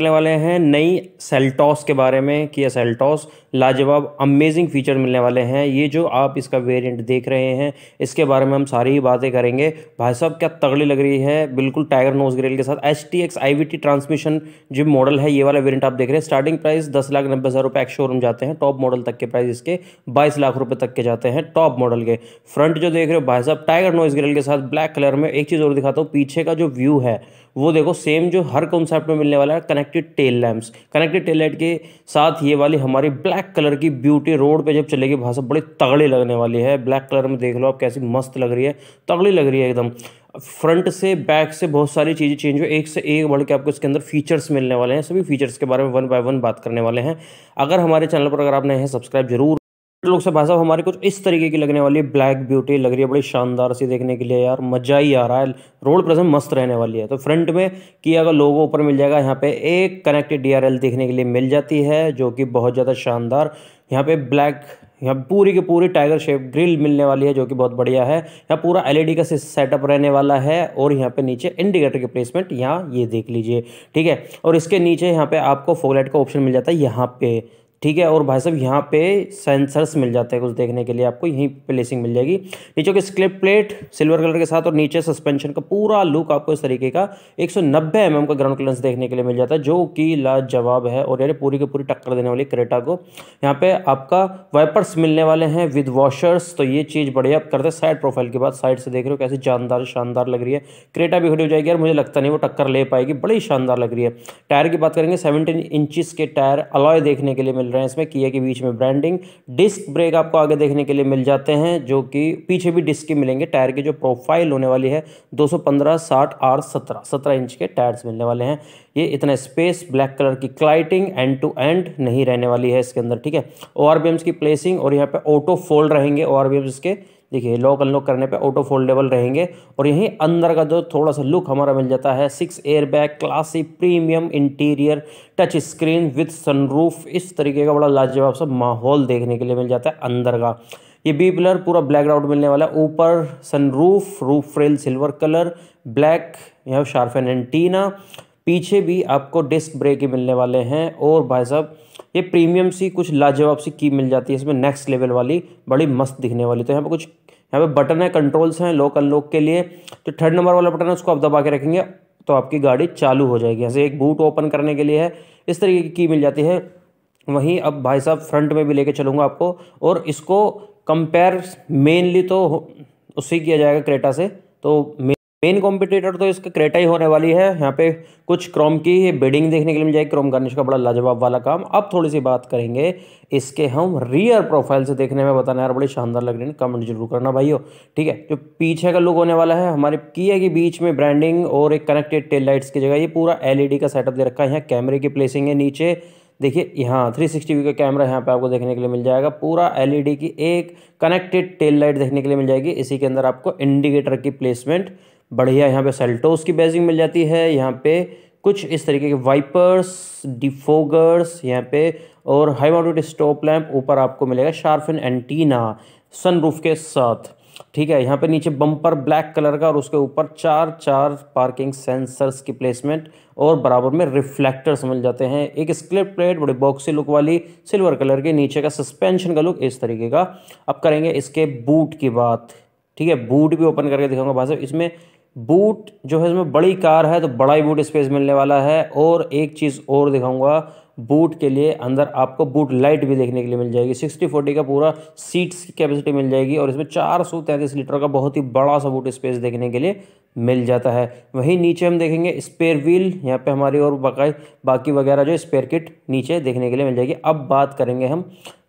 करने वाले हैं नई सेल्टॉस के बारे में कि यह सेल्टॉस लाजवाब अमेजिंग फीचर मिलने वाले हैं ये जो आप इसका वेरिएंट देख रहे हैं इसके बारे में हम सारी ही बातें करेंगे भाई साहब क्या तगड़ी लग रही है बिल्कुल टाइगर नोज ग्रिल के साथ H T X I V T transmission जो मॉडल है ये वाला वेरियंट आप देख रहे हैं स्टार्टिंग प्राइस दस लाख नब्बे हज़ार रुपये एक शोरूम जाते हैं टॉप मॉडल तक के प्राइस इसके बाईस लाख रुपये तक के जाते हैं टॉप मॉडल के फ्रंट जो देख रहे हो भाई साहब टाइगर नोज ग्रिल के साथ ब्लैक कलर में एक चीज़ और दिखाता हूँ पीछे का जो व्यू है वो देखो सेम जो हर कॉन्सेप्ट में मिलने वाला है connected tail lamps connected tail light के साथ ये वाली हमारी ब्लैक कलर की ब्यूटी रोड पे जब चलेगी भाषा बड़ी तगड़ी लगने वाली है ब्लैक कलर में देख लो आप कैसी मस्त लग रही है तगड़ी लग रही है एकदम फ्रंट से बैक से बहुत सारी चीज़ें चेंज हो एक से एक बढ़ के आपको इसके अंदर फीचर्स मिलने वाले हैं सभी फीचर्स के बारे में वन बाय वन बात करने वाले हैं अगर हमारे चैनल पर अगर आप नए हैं सब्सक्राइब जरूर लोग से साहब हमारे कुछ इस तरीके की लगने वाली है ब्लैक ब्यूटी लग रही है बड़ी शानदार सी देखने के लिए यार मजा ही आ रहा है रोड प्रेजेंट मस्त रहने वाली है तो फ्रंट में किया का लोगो ऊपर मिल जाएगा यहाँ पे एक कनेक्टेड डीआरएल देखने के लिए मिल जाती है जो कि बहुत ज़्यादा शानदार यहाँ पे ब्लैक यहाँ पूरी की पूरी टाइगर शेप ग्रिल मिलने वाली है जो कि बहुत बढ़िया है यहाँ पूरा एलईडी e का सेटअप रहने वाला है और यहाँ पे नीचे इंडिकेटर की प्लेसमेंट यहाँ ये देख लीजिए ठीक है और इसके नीचे यहाँ पे आपको फोलाइट का ऑप्शन मिल जाता है यहाँ पे ठीक है और भाई साहब यहाँ पे सेंसर्स मिल जाते हैं कुछ देखने के लिए आपको यहीं प्लेसिंग मिल जाएगी नीचे के स्क्लिप प्लेट सिल्वर कलर के साथ और नीचे सस्पेंशन का पूरा लुक आपको इस तरीके का 190 सौ mm का ग्राउंड क्लियरेंस देखने के लिए मिल जाता है जो कि लाजवाब है और यानी पूरी की पूरी टक्कर देने वाली क्रेटा को यहाँ पे आपका वाइपर्स मिलने वाले हैं विद वॉशर्स तो ये चीज़ बढ़िया आप करते हैं साइड प्रोफाइल के बाद साइड से देख रहे हो कैसे जानदार शानदार लग रही है क्रेटा भी खड़ी हो जाएगी यार मुझे लगता नहीं वो टक्कर ले पाएगी बड़ी शानदार लग रही है टायर की बात करेंगे सेवनटीन इंचिस के टायर अलॉय देखने के लिए मिल रहे हैं इसमें किया के बीच में ब्रांडिंग डिस्क ब्रेक आपको आगे देखने के लिए मिल जाते हैं जो कि पीछे भी डिस्क के मिलेंगे टायर की जो प्रोफाइल होने वाली है 215 सौ आर 17 17 इंच के टायर्स मिलने वाले हैं ये इतना स्पेस ब्लैक कलर की क्लाइटिंग एंड टू एंड नहीं रहने वाली है इसके अंदर ठीक है ओ की प्लेसिंग और यहाँ पर ऑटो फोल्ड रहेंगे ओ इसके देखिए लॉक अनलॉक करने पे ऑटो फोल्डेबल रहेंगे और यहीं अंदर का जो थोड़ा सा लुक हमारा मिल जाता है six airbag classic premium interior touch screen with sunroof इस तरीके का बड़ा लाजवाब सा माहौल देखने के लिए मिल जाता है अंदर का ये बी पिलर पूरा ब्लैक राउट मिलने वाला है ऊपर sunroof roof rail silver colour black यहाँ शार्फेन एंटीना पीछे भी आपको डिस्क ब्रेक ही मिलने वाले हैं और भाई साहब ये प्रीमियम सी कुछ लाजवाब सी की मिल जाती है इसमें नेक्स्ट लेवल वाली बड़ी मस्त दिखने वाली तो यहाँ पर कुछ यहाँ पे बटन है कंट्रोल्स हैं लॉक अनलॉक के लिए जो थर्ड नंबर वाला बटन है उसको आप दबा के रखेंगे तो आपकी गाड़ी चालू हो जाएगी ऐसे एक बूट ओपन करने के लिए है इस तरीके की की मिल जाती है वहीं अब भाई साहब फ्रंट में भी लेके चलूँगा आपको और इसको कंपेयर मेनली तो उससे किया जाएगा क्रेटा से तो मेन कॉम्पिटिटर तो इसका क्रेटा ही होने वाली है यहाँ पे कुछ क्रोम की बेडिंग देखने के लिए मिल जाएगी क्रोम गार्निश का बड़ा लाजवाब वाला काम अब थोड़ी सी बात करेंगे इसके हम रियर प्रोफाइल से देखने में बताना यार बड़ी शानदार लग रही है कमेंट जरूर करना भाई हो ठीक है जो पीछे का लुक होने वाला है हमारे की है कि बीच में ब्रांडिंग और एक कनेक्टेड टेल लाइट्स की जगह ये पूरा एल e का सेटअप दे रखा है यहाँ कैमरे की प्लेसिंग है नीचे देखिए यहाँ थ्री सिक्सटी वी का कैमरा यहाँ पे आपको देखने के लिए मिल जाएगा पूरा एलईडी e की एक कनेक्टेड टेल लाइट देखने के लिए मिल जाएगी इसी के अंदर आपको इंडिकेटर की प्लेसमेंट बढ़िया यहाँ पे सेल्टोस की बेजिंग मिल जाती है यहाँ पे कुछ इस तरीके के वाइपर्स डिफोगर्स यहाँ पे और हाई माउंटेड स्टॉप लैम्प ऊपर आपको मिलेगा शार्फिन एंटीना सनरूफ के साथ ठीक है यहाँ पे नीचे बम्पर ब्लैक कलर का और उसके ऊपर चार चार पार्किंग सेंसर्स की प्लेसमेंट और बराबर में रिफ्लेक्टर्स मिल जाते हैं एक स्क्लिप प्लेट बड़े बॉक्सी लुक वाली सिल्वर कलर के नीचे का सस्पेंशन का लुक इस तरीके का अब करेंगे इसके बूट की बात ठीक है बूट भी ओपन करके दिखाऊंगा भाई साहब इसमें बूट जो है इसमें बड़ी कार है तो बड़ा ही बूट स्पेस मिलने वाला है और एक चीज़ और दिखाऊंगा बूट के लिए अंदर आपको बूट लाइट भी देखने के लिए मिल जाएगी सिक्सटी फोर्टी का पूरा सीट्स की कैपेसिटी मिल जाएगी और इसमें चार सौ तैंतीस लीटर का बहुत ही बड़ा सा बूट स्पेस देखने के लिए मिल जाता है वहीं नीचे हम देखेंगे स्पेयर व्हील यहाँ पे हमारी और बकाई बाकी वगैरह जो स्पेयर किट नीचे देखने के लिए मिल जाएगी अब बात करेंगे हम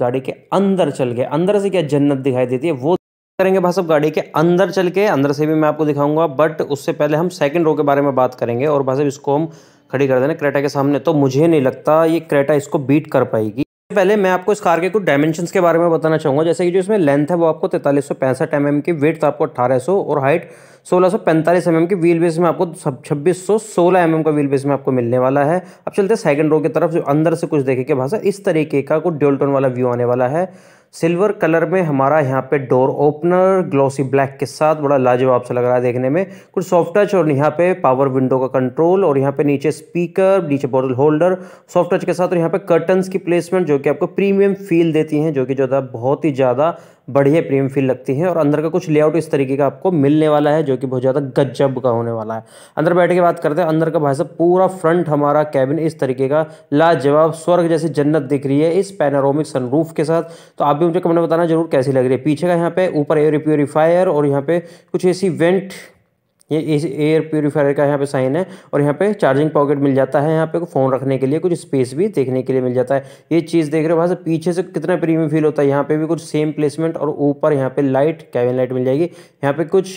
गाड़ी के अंदर चल के अंदर से क्या जन्नत दिखाई देती है वो करेंगे भाई साहब गाड़ी के अंदर चल के अंदर से भी मैं आपको दिखाऊंगा बट उससे पहले हम सेकंड रो के बारे में बात करेंगे और भाई साहब इसको हम खड़ी कर देने क्रेटा के सामने तो मुझे नहीं लगता ये क्रेटा इसको बीट कर पाएगी पहले मैं आपको इस कार के कुछ डायमेंशन के बारे में बताना चाहूंगा जैसे कि जो इसमें लेंथ है वो आपको तैतालीस सौ पैंसठ एम की वेट आपको अट्ठारह और हाइट सोलह सौ पैंतालीस एम की व्हील बेस में आपको छब्बीस सौ सोलह एम का व्हील बेस में आपको मिलने वाला है अब चलते हैं सेकंड रो की तरफ जो अंदर से कुछ देखे के भाषा इस तरीके का कुछ डोल्टोन वाला व्यू आने वाला है सिल्वर कलर में हमारा यहाँ पे डोर ओपनर ग्लॉसी ब्लैक के साथ बड़ा लाजवाब से लग रहा है देखने में कुछ सॉफ्ट टच और यहाँ पे पावर विंडो का कंट्रोल और यहाँ पे नीचे स्पीकर नीचे बॉटल होल्डर सॉफ्ट टच के साथ और यहाँ पे कर्टन्स की प्लेसमेंट जो कि आपको प्रीमियम फील देती हैं जो कि जो था बहुत ही ज़्यादा बढ़िया प्रीमियम फील लगती है और अंदर का कुछ लेआउट इस तरीके का आपको मिलने वाला है जो कि बहुत ज़्यादा गजब का होने वाला है अंदर बैठ के बात करते हैं अंदर का भाई साहब पूरा फ्रंट हमारा कैबिन इस तरीके का लाजवाब स्वर्ग जैसी जन्नत दिख रही है इस पैनारोमिक सनरूफ के साथ तो आप भी मुझे कमेंट बताना जरूर कैसी लग रही है पीछे का यहाँ पे ऊपर एयर प्योरीफायर और यहाँ पे कुछ ऐसी वेंट ये एयर प्योरीफायर का यहाँ पे साइन है और यहाँ पे चार्जिंग पॉकेट मिल जाता है यहाँ पे फ़ोन रखने के लिए कुछ स्पेस भी देखने के लिए मिल जाता है ये चीज़ देख रहे हो वहाँ से पीछे से कितना प्रीमियम फील होता है यहाँ पे भी कुछ सेम प्लेसमेंट और ऊपर यहाँ पे लाइट कैबिन लाइट मिल जाएगी यहाँ पे कुछ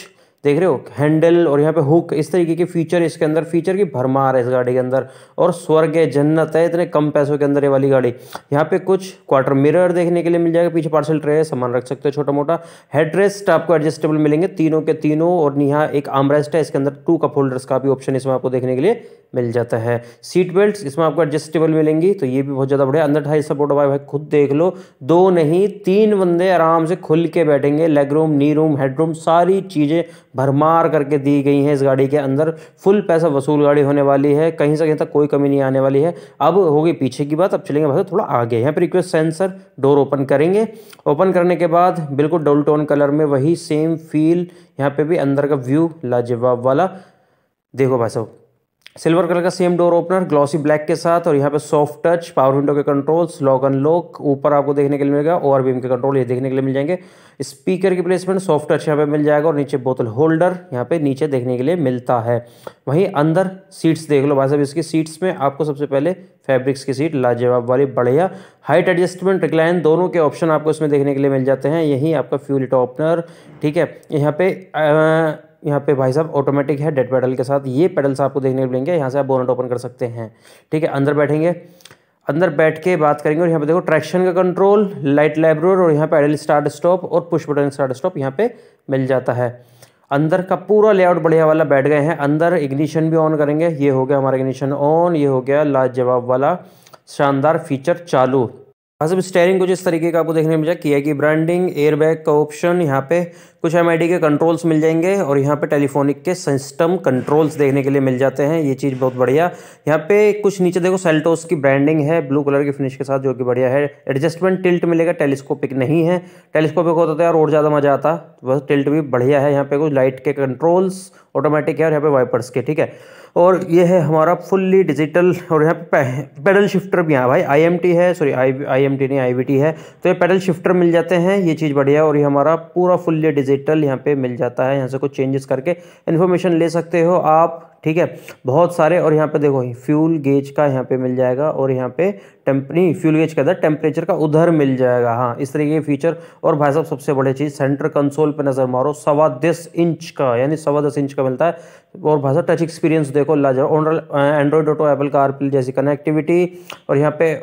देख रहे हो हैंडल और यहाँ पे हुक इस तरीके के फीचर इसके अंदर फीचर की भरमार है इस गाड़ी के अंदर और स्वर्ग है जन्नत है इतने कम पैसों के अंदर ये वाली गाड़ी यहाँ पे कुछ क्वार्टर मिरर देखने के लिए मिल जाएगा पीछे पार्सल ट्रे है सामान रख सकते हो छोटा मोटा हेडरेस्ट आपको एडजस्टेबल मिलेंगे तीनों के तीनों और यहाँ एक आमरेस्ट है इसके अंदर टू कप होल्डर्स का भी ऑप्शन इसमें आपको देखने के लिए मिल जाता है सीट बेल्ट इसमें आपको एडजस्टेबल मिलेंगी तो ये भी बहुत ज़्यादा बढ़िया अंदर ढाई सपोर्ट भाई भाई खुद देख लो दो नहीं तीन बंदे आराम से खुल के बैठेंगे leg room knee room head room सारी चीज़ें भरमार करके दी गई हैं इस गाड़ी के अंदर फुल पैसा वसूल गाड़ी होने वाली है कहीं से कहीं तक कोई कमी नहीं आने वाली है अब होगी पीछे की बात अब चलेंगे भाई थोड़ा आगे यहाँ पर रिक्वेस्ट सेंसर डोर ओपन करेंगे ओपन करने के बाद बिल्कुल डोल टोन कलर में वही सेम फील यहाँ पर भी अंदर का व्यू लाजवाब वाला देखो भाई साहब सिल्वर कलर का same door opener glossy black के साथ और यहाँ पे सॉफ्ट टच पावर विंडो के कंट्रोल्स लॉक एंड लॉक ऊपर आपको देखने के लिए मिलेगा और बीम के कंट्रोल ये देखने के लिए मिल जाएंगे स्पीकर की प्लेसमेंट सॉफ्ट टच यहाँ पे मिल जाएगा और नीचे बोतल होल्डर यहाँ पे नीचे देखने के लिए मिलता है वहीं अंदर सीट्स देख लो भाई साहब इसकी सीट्स में आपको सबसे पहले फैब्रिक्स की सीट लाजवाब वाली बढ़िया हाइट एडजस्टमेंट रिक्लाइन दोनों के ऑप्शन आपको इसमें देखने के लिए मिल जाते हैं यहीं आपका फ्यूलिट ओपनर ठीक है यहाँ पे यहाँ पे भाई साहब ऑटोमेटिक है डेड पेडल के साथ ये पेडल्स आपको देखने को मिलेंगे यहाँ से आप बोनट ओपन कर सकते हैं ठीक है अंदर बैठेंगे अंदर बैठ के बात करेंगे और यहाँ पे देखो ट्रैक्शन का कंट्रोल लाइट लाइब्रोर और यहाँ एडल स्टार्ट स्टॉप और पुश बटन स्टार्ट स्टॉप यहाँ पे मिल जाता है अंदर का पूरा लेआउट बढ़िया वाला बैठ गए हैं अंदर इग्निशन भी ऑन करेंगे ये हो गया हमारा इग्निशन ऑन ये हो गया लाजवाब वाला शानदार फीचर चालू हाँ सब स्टेयरिंग कुछ इस तरीके का आपको देखने में मिला जाए किया कि ब्रांडिंग एयरबैग का ऑप्शन यहाँ पे कुछ एम के कंट्रोल्स मिल जाएंगे और यहाँ पे टेलीफोनिक के सिस्टम कंट्रोल्स देखने के लिए मिल जाते हैं ये चीज़ बहुत बढ़िया यहाँ पे कुछ नीचे देखो सेल्टोस की ब्रांडिंग है ब्लू कलर की फिनिश के साथ जो कि बढ़िया है एडजस्टमेंट टिल्ट मिलेगा टेलीस्कोपिक नहीं है टेलीस्कोपिक होता था तो यार और ज़्यादा मज़ा आता बस टिल्ट भी बढ़िया है यहाँ पे कुछ लाइट के कंट्रोल्स ऑटोमेटिक है और यहाँ पे वाइपर्स के ठीक है और ये है हमारा फुल्ली डिजिटल और यहाँ पे पेडल शिफ्टर भी यहाँ भाई आईएमटी है सॉरी आई आईएमटी नहीं आईवीटी है तो ये पेडल शिफ्टर मिल जाते हैं ये चीज़ बढ़िया और ये हमारा पूरा फुल्ली डिजिटल यहाँ पे मिल जाता है यहाँ से कुछ चेंजेस करके इन्फॉर्मेशन ले सकते हो आप ठीक है बहुत सारे और यहाँ पे देखो फ्यूल गेज का यहाँ पे मिल जाएगा और यहाँ पे टेम्परी फ्यूल गेज का अंदर टेम्परेचर का उधर मिल जाएगा हाँ इस तरीके के फीचर और भाई साहब सबसे बड़ी चीज़ सेंटर कंसोल पे नज़र मारो सवा दस इंच का यानी सवा दस इंच का मिलता है और भाई साहब टच एक्सपीरियंस देखो लाजवाब एंड्रॉयड ऑटो एपल का आरपील जैसी कनेक्टिविटी और यहाँ पे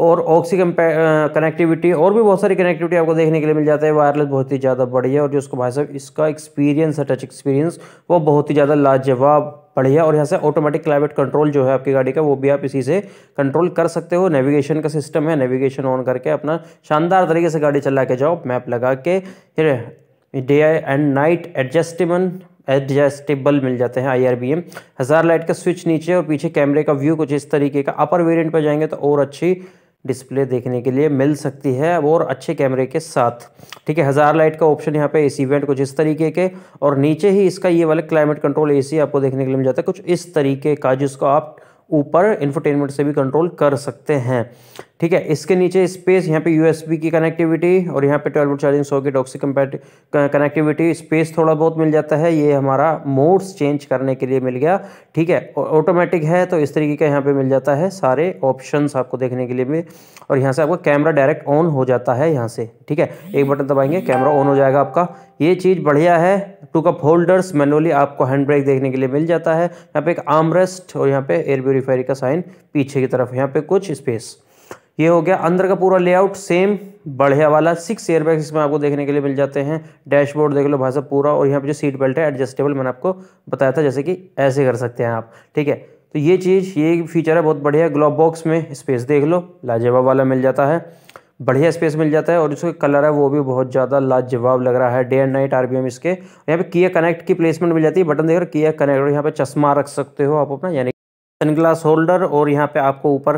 और ऑक्सी कनेक्टिविटी और भी बहुत सारी कनेक्टिविटी आपको देखने के लिए मिल जाता है वायरलेस बहुत ही ज़्यादा बढ़िया और जो उसको भाई साहब इसका एक्सपीरियंस है टच एक्सपीरियंस वो बहुत ही ज़्यादा लाजवाब बढ़िया और यहाँ से ऑटोमेटिक क्लाइमेट कंट्रोल जो है आपकी गाड़ी का वो भी आप इसी से कंट्रोल कर सकते हो नेविगेशन का सिस्टम है नेविगेशन ऑन करके अपना शानदार तरीके से गाड़ी चला के जाओ मैप लगा के फिर day and night adjustment adjustable मिल जाते हैं आई आर बी एम हज़ार लाइट का स्विच नीचे और पीछे कैमरे का व्यू कुछ इस तरीके का अपर वेरिएंट पर जाएंगे तो और अच्छी डिस्प्ले देखने के लिए मिल सकती है और अच्छे कैमरे के साथ ठीक है हज़ार लाइट का ऑप्शन यहाँ पे इस इवेंट कुछ इस तरीके के और नीचे ही इसका ये वाला क्लाइमेट कंट्रोल एसी आपको देखने के लिए मिल जाता है कुछ इस तरीके का जिसको आप ऊपर इन्फोटेनमेंट से भी कंट्रोल कर सकते हैं ठीक है इसके नीचे स्पेस यहाँ पे यूएसबी की कनेक्टिविटी और यहाँ पे ट्वेल्व चार्जिंग सौ की टॉक्सिक कनेक्टिविटी स्पेस थोड़ा बहुत मिल जाता है ये हमारा मोड्स चेंज करने के लिए मिल गया ठीक है ऑटोमेटिक है तो इस तरीके का यहाँ पे मिल जाता है सारे ऑप्शन आपको देखने के लिए भी और यहाँ से आपका कैमरा डायरेक्ट ऑन हो जाता है यहाँ से ठीक है एक बटन दबाएंगे कैमरा ऑन हो जाएगा आपका ये चीज़ बढ़िया है टू कप होल्डर्स मैनुअली आपको हैंड ब्रेक देखने के लिए मिल जाता है यहाँ पे एक आर्मरेस्ट और यहाँ पे एयर प्योरीफायर का साइन पीछे की तरफ यहाँ पे कुछ स्पेस ये हो गया अंदर का पूरा लेआउट सेम बढ़िया वाला सिक्स एयर बैग इसमें आपको देखने के लिए मिल जाते हैं डैशबोर्ड देख लो साहब पूरा और यहाँ पे जो सीट बेल्ट है एडजस्टेबल मैंने आपको बताया था जैसे कि ऐसे कर सकते हैं आप ठीक है तो ये चीज़ ये फीचर है बहुत बढ़िया ग्लोब बॉक्स में स्पेस देख लो लाजवाब वाला मिल जाता है बढ़िया स्पेस मिल जाता है और इसका कलर है वो भी बहुत ज़्यादा लाजवाब लग रहा है डे एंड नाइट आर इसके यहाँ पे किया कनेक्ट की प्लेसमेंट मिल जाती है बटन देकर किया कनेक्ट और यहाँ पे चश्मा रख सकते हो आप अपना यानी सनग्लास होल्डर और यहाँ पे आपको ऊपर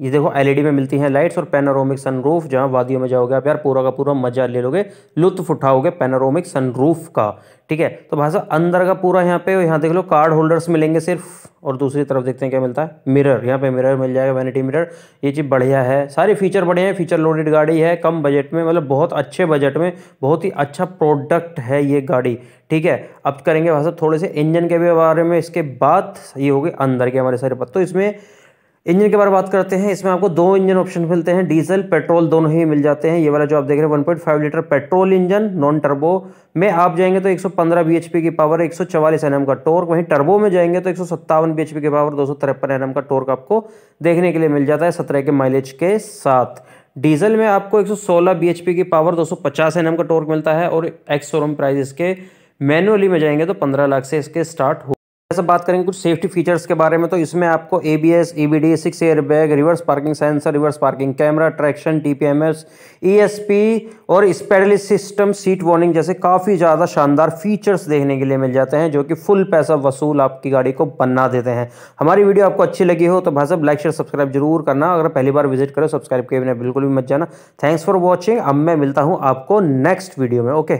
ये देखो एलईडी e में मिलती हैं लाइट्स और पेनारोमिक सनरूफ जहाँ वादियों में जाओगे आप यार पूरा का पूरा मजा ले लोगे लुत्फ उठाओगे पेनारोमिक सनरूफ का ठीक है तो भाषा अंदर का पूरा यहाँ पे यहाँ देख लो कार्ड होल्डर्स मिलेंगे सिर्फ और दूसरी तरफ देखते हैं क्या मिलता है मिरर यहाँ पे मिरर मिल जाएगा वैनिटी मिरर ये चीज़ बढ़िया है सारे फीचर बढ़िया हैं फीचर लोडेड गाड़ी है कम बजट में मतलब बहुत अच्छे बजट में बहुत ही अच्छा प्रोडक्ट है ये गाड़ी ठीक है अब करेंगे भाई साहब थोड़े से इंजन के भी बारे में इसके बाद ये हो गए अंदर के हमारे सारे पत्तों तो इसमें इंजन के बारे में बात करते हैं इसमें आपको दो इंजन ऑप्शन मिलते हैं डीजल पेट्रोल दोनों ही मिल जाते हैं ये वाला जो आप देख रहे हैं 1.5 litre petrol engine non turbo में आप जाएंगे तो 115 bhp की पावर एक सौ एनएम का टोर्क वहीं टर्बो में जाएंगे तो एक सौ bhp की पावर दो सौ एनएम का टोर्क आपको देखने के लिए मिल जाता है सत्रह के माइलेज के साथ डीजल में आपको एक bhp की पावर दो एनएम का टोर्क मिलता है और एक्सोरम प्राइस इसके मैनुअली में जाएंगे तो पंद्रह लाख से इसके स्टार्ट हो सब बात करेंगे कुछ सेफ्टी फीचर्स के बारे में तो इसमें आपको A B S E B D six airbag reverse parking sensor reverse parking camera traction T P M S E S P और स्पेडलिस सिस्टम सीट वार्निंग जैसे काफ़ी ज़्यादा शानदार फीचर्स देखने के लिए मिल जाते हैं जो कि फुल पैसा वसूल आपकी गाड़ी को बना देते हैं हमारी वीडियो आपको अच्छी लगी हो तो भाई साहब लाइक शेयर सब्सक्राइब जरूर करना अगर पहली बार विजिट करो सब्सक्राइब किए बिना बिल्कुल भी मत जाना थैंक्स फॉर वॉचिंग अब मैं मिलता हूँ आपको नेक्स्ट वीडियो में ओके